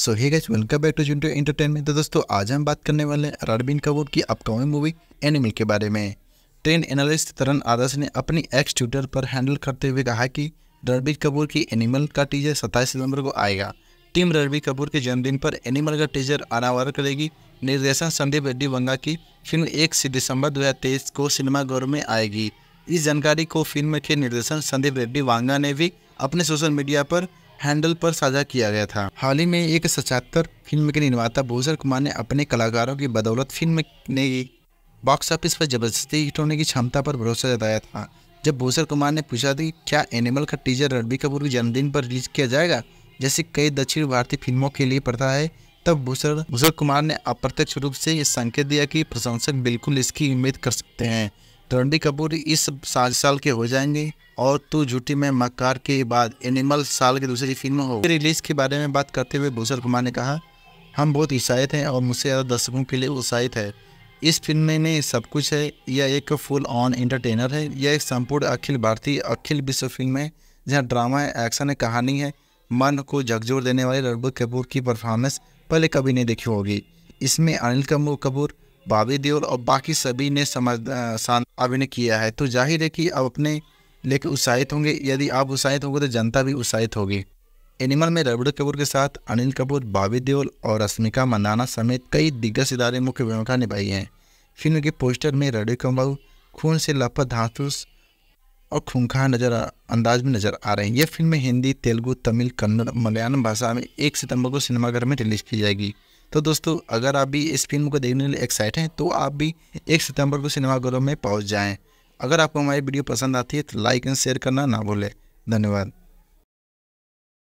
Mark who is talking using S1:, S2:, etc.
S1: so hey guys welcome back to Jinto Entertainment तो दोस्तों आज हम बात करने वाले हैं रणबीर कपूर की अपकमिंग मूवी एनिमल के बारे में ट्रेन एनालिस्ट तरन आदर्श ने अपनी एक्स ट्विटर पर हैंडल करते हुए कहा कि रणबीर कपूर की एनिमल का टीजर सत्ताईस सितंबर को आएगा टीम रणबीर कपूर के जन्मदिन पर एनिमल का टीजर अनावर करेगी निर्देशक संदीप रेड्डी वंगा की फिल्म एक दिसंबर दो को सिनेमाघर में आएगी इस जानकारी को फिल्म के निर्देशक संदीप रेड्डी वांगा ने भी अपने सोशल मीडिया पर हैंडल पर साझा किया गया था हाल ही में एक सचात्तर फिल्म के निर्माता भूषण कुमार ने अपने कलाकारों की बदौलत फिल्म ने बॉक्स ऑफिस पर जबरदस्ती हिट होने की क्षमता पर भरोसा जताया था जब भूषण कुमार ने पूछा थी क्या एनिमल का टीजर रणबीर कपूर के जन्मदिन पर रिलीज किया जाएगा जैसे कई दक्षिण भारतीय फिल्मों के लिए पड़ता है तब भूषण भूषण कुमार ने अप्रत्यक्ष रूप से ये संकेत दिया कि प्रशंसक बिल्कुल इसकी उम्मीद कर सकते हैं रणधीर कपूर इस साल साल के हो जाएंगे और तू तो झूठी में मकार के बाद एनिमल साल की दूसरी फिल्म हो रिलीज के बारे में बात करते हुए भूषण कुमार ने कहा हम बहुत उत्साहित हैं और मुझसे ज़्यादा दर्शकों के लिए उत्साहित है इस फिल्म में ने सब कुछ है यह एक फुल ऑन एंटरटेनर है यह एक संपूर्ण अखिल भारतीय अखिल विश्व फिल्म है जहाँ ड्रामा है एक्शन है कहानी है मन को झकझोर देने वाले रणबीर कपूर की परफॉर्मेंस पहले कभी नहीं देखी होगी इसमें अनिल कपूर बाबी देओल और बाकी सभी ने समझ शांत अभिनय किया है तो जाहिर है कि आप अपने लेके उत्साहित होंगे यदि आप उत्साहित होंगे तो जनता भी उत्साहित होगी एनिमल में रबड़ कपूर के साथ अनिल कपूर बाबी देओल और रश्मिका मंदाना समेत कई दिग्गज इदारे मुख्य भूमिका निभाई हैं फिल्म के पोस्टर में रबड़ कपूर खून से लपत धातुस और खूंखार नजर अंदाज में नजर आ रहे हैं यह फिल्म हिंदी तेलुगू तमिल कन्नड़ मलयालम भाषा में एक सितंबर को सिनेमाघर में रिलीज की जाएगी तो दोस्तों अगर आप भी इस फिल्म को देखने के लिए एक्साइट हैं तो आप भी एक सितंबर को सिनेमाघरों में पहुँच जाएँ अगर आपको हमारी वीडियो पसंद आती है तो लाइक एंड शेयर करना ना भूलें धन्यवाद